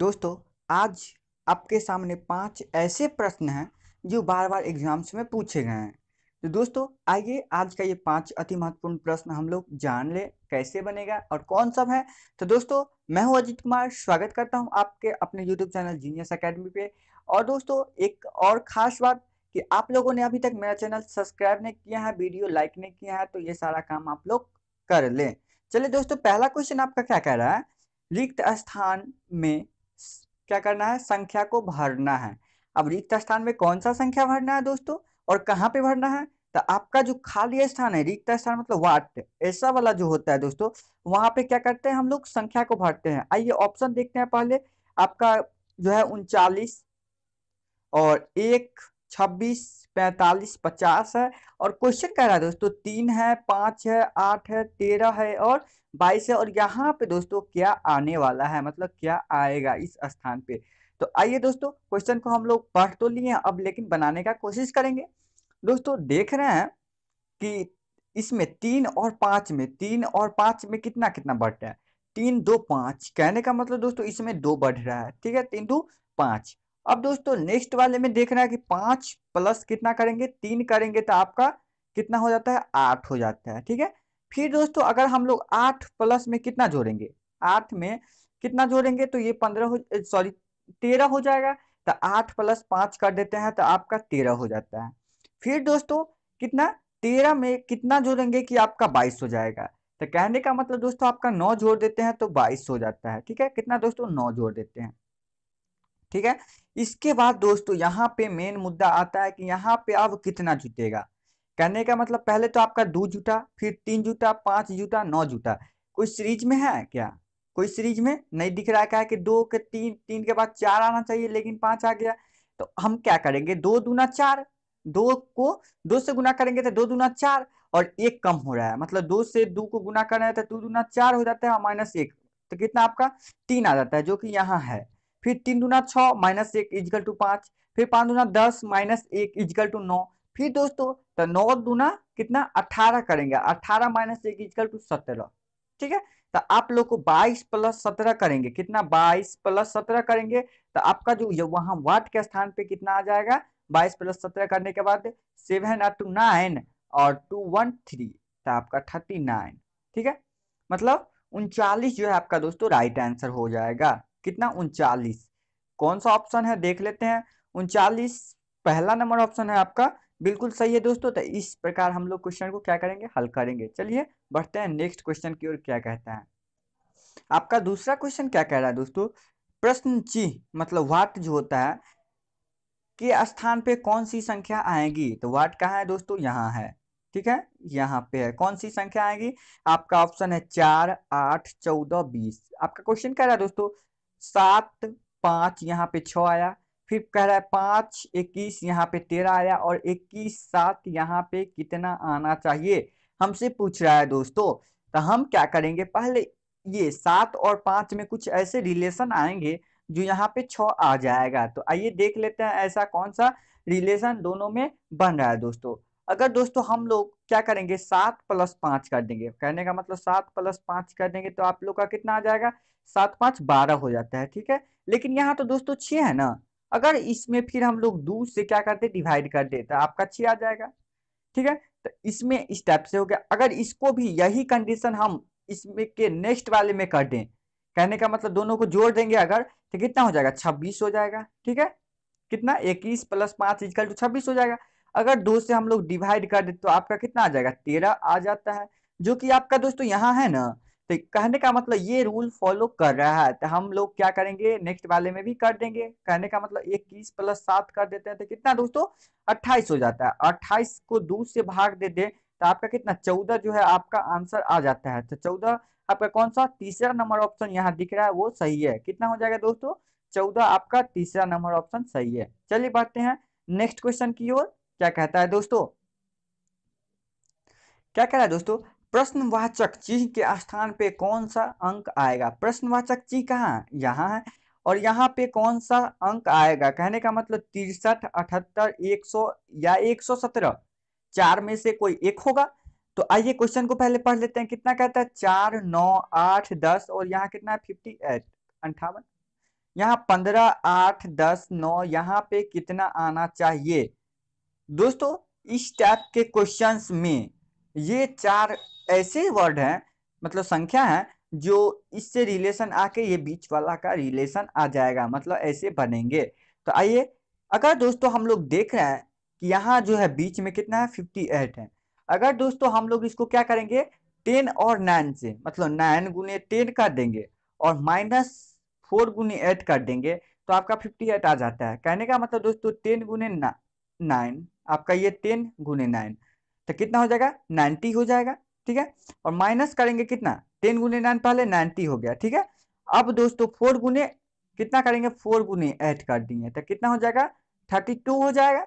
दोस्तों आज आपके सामने पांच ऐसे प्रश्न हैं जो बार बार एग्जाम्स में पूछे गए हैं तो दोस्तों आइए आज का ये पांच अति महत्वपूर्ण प्रश्न हम लोग जान ले कैसे बनेगा और कौन सब है तो दोस्तों मैं हूं अजित कुमार स्वागत करता हूं आपके अपने यूट्यूब चैनल जीनियस अकेडमी पे और दोस्तों एक और खास बात कि आप लोगों ने अभी तक मेरा चैनल सब्सक्राइब नहीं किया है वीडियो लाइक नहीं किया है तो ये सारा काम आप लोग कर ले चलिए दोस्तों पहला क्वेश्चन आपका क्या कह रहा है रिक्त स्थान में क्या करना है संख्या को भरना है अब रिक्त स्थान में कौन सा संख्या भरना है दोस्तों और कहाँ पे भरना है तो आपका जो खाली स्थान है रिक्त स्थान मतलब वाट ऐसा वाला जो होता है दोस्तों वहां पे क्या करते हैं हम लोग संख्या को भरते हैं आइए ऑप्शन देखते हैं पहले आपका जो है उनचालीस और एक छब्बीस पैंतालीस पचास है और क्वेश्चन कह रहा है दोस्तों तीन है पांच है आठ है तेरह है और बाईस है और यहाँ पे दोस्तों क्या आने वाला है मतलब क्या आएगा इस स्थान पे तो आइए दोस्तों क्वेश्चन को हम लोग पढ़ तो लिए अब लेकिन बनाने का कोशिश करेंगे दोस्तों देख रहे हैं कि इसमें तीन और पांच में तीन और पांच में कितना कितना बढ़ रहा है तीन दो पांच कहने का मतलब दोस्तों इसमें दो बढ़ रहा है ठीक है तीन दो पांच अब दोस्तों नेक्स्ट वाले में देख रहे हैं कि पांच प्लस कितना करेंगे तीन करेंगे तो आपका कितना हो जाता है आठ हो जाता है ठीक है फिर दोस्तों अगर हम लोग आठ प्लस में कितना जोड़ेंगे आठ में कितना जोड़ेंगे तो ये पंद्रह हो सॉरी तेरह हो जाएगा तो आठ प्लस पांच कर देते हैं तो आपका तेरह हो जाता है फिर दोस्तों कितना तेरह में कितना जोड़ेंगे कि आपका बाईस हो जाएगा तो कहने का मतलब दोस्तों आपका नौ जोड़ देते हैं तो बाईस हो जाता है ठीक है कितना दोस्तों नौ जोड़ देते हैं ठीक है इसके बाद दोस्तों यहाँ पे मेन मुद्दा आता है कि यहाँ पे अब कितना जुटेगा कहने का मतलब पहले तो आपका दो जूटा फिर तीन जूटा पांच जूटा नौ जूटा कोई सीरीज में है क्या कोई सीरीज में नहीं दिख रहा है क्या कि दो के तीन तीन के बाद चार आना चाहिए लेकिन पांच आ गया तो हम क्या करेंगे दो दूना चार दो को दो से गुना करेंगे तो दो दूना चार और एक कम हो रहा है मतलब दो से दो को गुना कर रहे हैं तो दो दूना चार हो जाता है और माइनस एक तो कितना आपका तीन आ जाता है जो कि यहाँ है फिर तीन दूना छः माइनस एक इजकल टू पाँच फिर पाँच दूना दस माइनस एक इजकल टू नौ फिर दोस्तों तो नौ दूना कितना अठारह करेंगे अठारह माइनस एक इजकल टू सत्रह ठीक है तो आप लोग को बाईस प्लस सत्रह करेंगे कितना बाईस प्लस सत्रह करेंगे तो आपका जो वहां वाट के स्थान पे कितना आ जाएगा बाईस प्लस सत्रह करने के बाद सेवन टू नाइन और टू वन थ्री तो आपका थर्टी नाइन ठीक है मतलब उनचालीस जो है आपका दोस्तों राइट आंसर हो जाएगा कितना उनचालीस कौन सा ऑप्शन है देख लेते हैं उनचालीस पहला नंबर ऑप्शन है आपका बिल्कुल सही है दोस्तों तो इस प्रकार हम लोग क्वेश्चन को क्या करेंगे हल करेंगे चलिए बढ़ते हैं नेक्स्ट क्वेश्चन की ओर क्या कहता है आपका दूसरा क्वेश्चन क्या कह रहा है दोस्तों प्रश्न चिन्ह मतलब वाट जो होता है के स्थान पे कौन सी संख्या आएगी तो वाट कहाँ है दोस्तों यहाँ है ठीक है यहाँ पे है कौन सी संख्या आएगी आपका ऑप्शन है चार आठ चौदह बीस आपका क्वेश्चन कह रहा है दोस्तों सात पाँच यहाँ पे छ आया फिर कह रहा है पाँच इक्कीस यहाँ पे तेरह आया और इक्कीस सात यहाँ पे कितना आना चाहिए हमसे पूछ रहा है दोस्तों तो हम क्या करेंगे पहले ये सात और पाँच में कुछ ऐसे रिलेशन आएंगे जो यहाँ पे छ आ जाएगा तो आइए देख लेते हैं ऐसा कौन सा रिलेशन दोनों में बन रहा है दोस्तों अगर दोस्तों हम लोग क्या करेंगे सात प्लस पाँच कर देंगे कहने का मतलब सात प्लस पाँच कर देंगे तो आप लोग का कितना आ जाएगा सात पाँच बारह हो जाता है ठीक है लेकिन यहाँ तो दोस्तों छः है ना अगर इसमें फिर हम लोग दो से क्या करते डिवाइड कर दे तो आपका छ आ जाएगा ठीक है तो इसमें टाइप से हो गया अगर इसको भी यही कंडीशन हम इसमें के नेक्स्ट वाले में कर दें कहने का मतलब दोनों को जोड़ देंगे अगर तो कितना हो जाएगा छब्बीस हो जाएगा ठीक है कितना इक्कीस प्लस पांच इजकल टू छब्बीस हो जाएगा अगर दो से हम लोग डिवाइड कर दे तो आपका कितना आ जाएगा तेरह आ जाता है जो कि आपका दोस्तों यहाँ है ना तो कहने का मतलब ये रूल फॉलो कर रहा है तो हम लोग क्या करेंगे नेक्स्ट वाले में भी कर देंगे कहने का मतलब इक्कीस प्लस सात कर देते हैं तो कितना दोस्तों अट्ठाईस हो जाता है अट्ठाईस को दो से भाग दे दे तो आपका कितना चौदह जो है आपका आंसर आ जाता है तो चौदह आपका कौन सा तीसरा नंबर ऑप्शन यहाँ दिख रहा है वो सही है कितना हो जाएगा दोस्तों चौदह आपका तीसरा नंबर ऑप्शन सही है चलिए बढ़ते हैं नेक्स्ट क्वेश्चन की ओर क्या कहता है दोस्तों क्या कह रहा है दोस्तों प्रश्नवाचक चिन्ह के स्थान पे कौन सा अंक आएगा प्रश्नवाचक चिन्ह कहाँ यहाँ है और यहाँ पे कौन सा अंक आएगा कहने का मतलब तिरसठ अठहत्तर एक सौ या एक सौ सत्रह चार में से कोई एक होगा तो आइए क्वेश्चन को पहले पढ़ लेते हैं कितना कहता है चार नौ आठ दस और यहाँ कितना है फिफ्टी एट अंठावन यहाँ पंद्रह आठ दस नौ यहाँ पे कितना आना चाहिए दोस्तों इस टाइप के क्वेश्चंस में ये चार ऐसे वर्ड हैं मतलब संख्या है जो इससे रिलेशन आके ये बीच वाला का रिलेशन आ जाएगा मतलब ऐसे बनेंगे तो आइए अगर दोस्तों हम लोग देख रहे हैं कि यहाँ जो है बीच में कितना है फिफ्टी एट है अगर दोस्तों हम लोग इसको क्या करेंगे टेन और नाइन से मतलब नाइन गुने टेन कर देंगे और माइनस फोर गुने एट कर देंगे तो आपका फिफ्टी एट आ जाता है कहने का मतलब दोस्तों टेन गुने नाइन आपका ये टेन गुने नाइन तो कितना हो जाएगा नाइन्टी हो जाएगा ठीक है और माइनस करेंगे कितना टेन गुने नाइन पहले नाइन्टी हो गया ठीक है अब दोस्तों फोर गुने कितना करेंगे फोर गुने ऐड कर दिए तो कितना हो जाएगा थर्टी टू हो जाएगा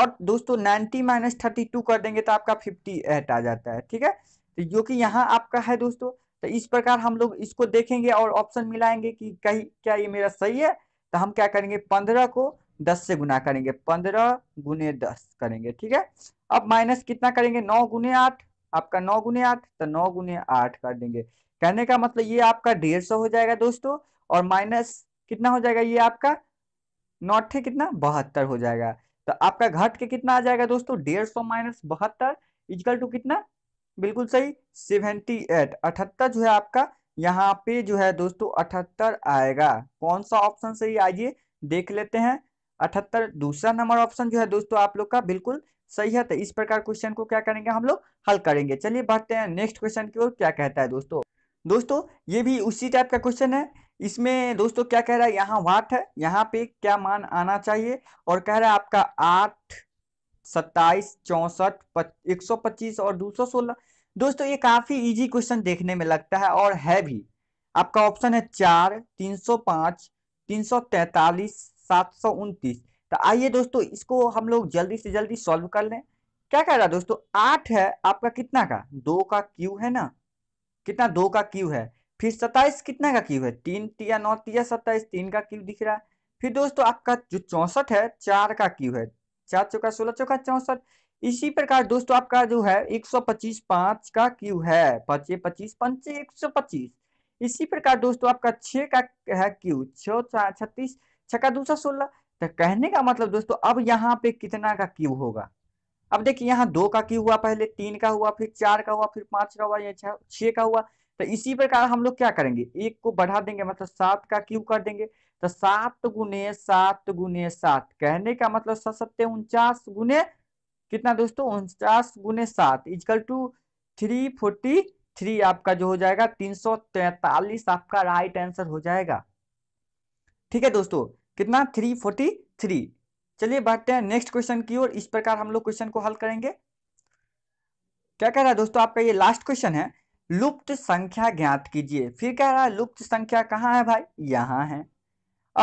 और दोस्तों नाइन्टी माइनस थर्टी टू कर देंगे तो आपका फिफ्टी एट आ जाता है ठीक है तो जो कि यहाँ आपका है दोस्तों तो इस प्रकार हम लोग इसको देखेंगे और ऑप्शन मिलाएंगे कि कहीं क्या ये मेरा सही है तो हम क्या करेंगे पंद्रह को दस से गुना करेंगे पंद्रह गुने दस करेंगे ठीक है अब माइनस कितना करेंगे नौ गुने आठ आपका नौ गुने आठ तो नौ गुने आठ कर देंगे कहने का मतलब ये आपका डेढ़ सौ हो जाएगा दोस्तों और माइनस कितना हो जाएगा ये आपका नौठे कितना बहत्तर हो जाएगा तो आपका घट के कितना आ जाएगा दोस्तों डेढ़ सौ माइनस बहत्तर इजकल टू कितना बिल्कुल सही सेवेंटी एट अठहत्तर जो है आपका यहाँ पे जो है दोस्तों अठहत्तर आएगा कौन सा ऑप्शन सही आइए देख लेते हैं अठहत्तर दूसरा नंबर ऑप्शन जो है दोस्तों आप लोग का बिल्कुल सही है तो इस प्रकार क्वेश्चन को क्या करेंगे हम लोग हल करेंगे चलिए बढ़ते हैं नेक्स्ट क्वेश्चन की ओर क्या कहता है दोस्तों दोस्तों ये भी उसी टाइप का क्वेश्चन है इसमें दोस्तों क्या कह रहा है यहाँ वाट है यहाँ पे क्या मान आना चाहिए और कह रहा है आपका आठ सत्ताईस चौसठ एक सौ पच्चीस और दो सौ सोलह दोस्तों ये काफी इजी क्वेश्चन देखने में लगता है और है भी आपका ऑप्शन है चार तीन सौ पांच तीन सौ तैतालीस सात सौ उनतीस तो आइए दोस्तों इसको हम लोग जल्दी से जल्दी सॉल्व कर लें क्या कह रहा है दोस्तों आठ है आपका कितना का दो का क्यू है ना कितना दो का क्यू है फिर सत्ताईस कितना का क्यू है तीन तिया नौ तिया सत्ताईस तीन का क्यू दिख रहा है फिर दोस्तों आपका जो चौसठ है चार का क्यू है चार चौका सोलह चौका चौसठ इसी प्रकार दोस्तों आपका जो है एक सौ पच्चीस पांच का क्यू है पचे पच्चीस पंचे एक सौ पच्चीस इसी प्रकार दोस्तों आपका छः का है क्यू छत्तीस छक्का दूसरा सोलह तो कहने का मतलब दोस्तों अब यहाँ पे कितना का क्यूब होगा अब देखिए यहाँ दो का क्यूब हुआ पहले तीन का हुआ फिर चार का हुआ फिर पांच का हुआ या छह का हुआ तो इसी प्रकार हम लोग क्या करेंगे एक को बढ़ा देंगे मतलब सात का क्यूब कर देंगे तो सात गुने सात गुने सात कहने का मतलब सात सत्य उनचास गुने कितना दोस्तों उनचास गुने सात equal two three forty three आपका जो हो जाएगा तीन सौ तैतालीस आपका राइट आंसर हो जाएगा ठीक है दोस्तों कितना थ्री फोर्टी थ्री चलिए बढ़ते हैं नेक्स्ट क्वेश्चन की ओर इस प्रकार हम लोग क्वेश्चन को हल करेंगे क्या कह रहा है दोस्तों आपका ये लास्ट क्वेश्चन है लुप्त संख्या ज्ञात कीजिए फिर कह रहा है लुप्त संख्या कहाँ है भाई यहाँ है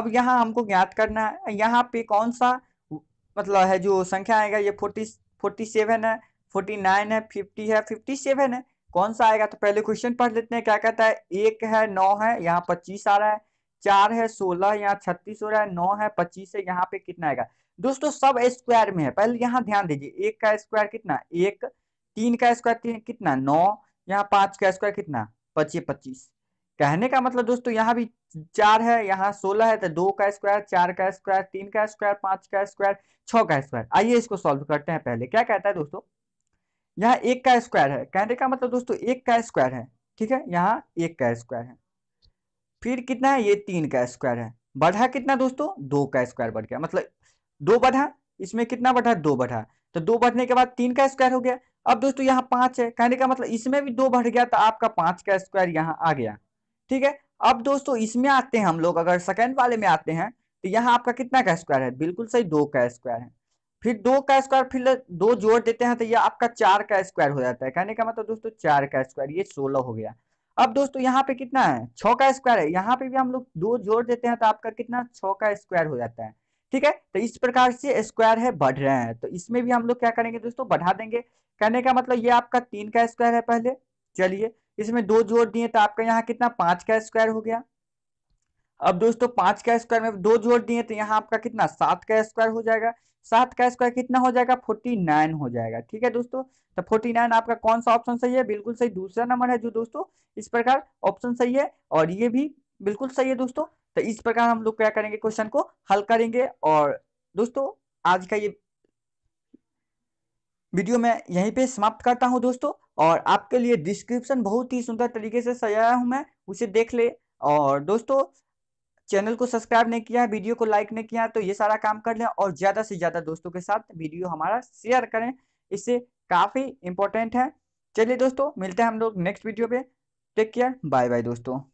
अब यहाँ हमको ज्ञात करना है यहाँ पे कौन सा मतलब है जो संख्या आएगा ये फोर्टी फोर्टी सेवन है फोर्टी नाइन है फिफ्टी है फिफ्टी सेवन है कौन सा आएगा तो पहले क्वेश्चन पढ़ लेते हैं क्या कहता है एक है नौ है यहाँ पच्चीस आ रहा है चार है सोलह यहाँ छत्तीस हो रहा है नौ है पच्चीस है यहाँ पे कितना आएगा दोस्तों सब स्क्वायर में है पहले यहाँ ध्यान दीजिए एक का स्क्वायर कितना एक तीन का स्क्वायर कितना नौ यहाँ पांच का स्क्वायर कितना पच्चीस पच्चीस कहने का मतलब दोस्तों यहाँ भी चार है यहाँ सोलह है तो दो का स्क्वायर चार का स्क्वायर तीन का स्क्वायर पांच का स्क्वायर छ का स्क्वायर आइए इसको सॉल्व करते हैं पहले क्या कहता है दोस्तों यहाँ एक का स्क्वायर है कहने का मतलब दोस्तों एक का स्क्वायर है ठीक है यहाँ एक का स्क्वायर है फिर कितना है ये तीन का स्क्वायर है बढ़ा कितना दोस्तों दो का स्क्वायर बढ़ गया मतलब दो बढ़ा इसमें कितना बढ़ा दो बढ़ा तो दो बढ़ने के बाद तीन का स्क्वायर हो गया अब दोस्तों यहाँ पांच है कहने का मतलब इसमें भी दो बढ़ गया तो आपका पांच का स्क्वायर यहाँ आ गया ठीक है अब दोस्तों इसमें आते हैं हम लोग अगर सेकेंड वाले में आते हैं तो यहाँ आपका कितना का स्क्वायर है बिल्कुल सही दो का स्क्वायर है फिर दो का स्क्वायर फिर दो जोड़ देते हैं तो यह आपका चार का स्क्वायर हो जाता है कहने का मतलब दोस्तों चार का स्क्वायर ये सोलह हो गया अब दोस्तों यहाँ पे कितना है छ का स्क्वायर है यहाँ पे भी हम लोग दो जोड़ देते हैं तो आपका कितना छ का स्क्वायर हो जाता है ठीक है तो इस प्रकार से स्क्वायर है बढ़ रहे हैं तो इसमें भी हम लोग क्या करेंगे दोस्तों बढ़ा देंगे कहने का मतलब ये आपका तीन का स्क्वायर है पहले चलिए इसमें दो जोड़ दिए तो आपका यहाँ कितना पांच का स्क्वायर हो गया अब दोस्तों पांच का स्क्वायर में दो जोड़ दिए तो यहाँ आपका कितना सात का स्क्वायर हो जाएगा सात का स्क्वायर कितना हो जाएगा फोर्टी नाइन हो जाएगा ठीक है दोस्तों तो फोर्टी नाइन आपका कौन सा ऑप्शन सही है बिल्कुल सही दूसरा नंबर है जो दोस्तों इस प्रकार ऑप्शन सही है और ये भी बिल्कुल सही है दोस्तों तो इस प्रकार हम लोग क्या करेंगे क्वेश्चन को हल करेंगे और दोस्तों आज का ये वीडियो मैं यहीं पे समाप्त करता हूं दोस्तों और आपके लिए डिस्क्रिप्शन बहुत ही सुंदर तरीके से सजाया हूं मैं उसे देख ले और दोस्तों चैनल को सब्सक्राइब नहीं किया है वीडियो को लाइक नहीं किया तो ये सारा काम कर लें और ज़्यादा से ज़्यादा दोस्तों के साथ वीडियो हमारा शेयर करें इससे काफ़ी इंपॉर्टेंट है चलिए दोस्तों मिलते हैं हम लोग नेक्स्ट वीडियो पे टेक केयर बाय बाय दोस्तों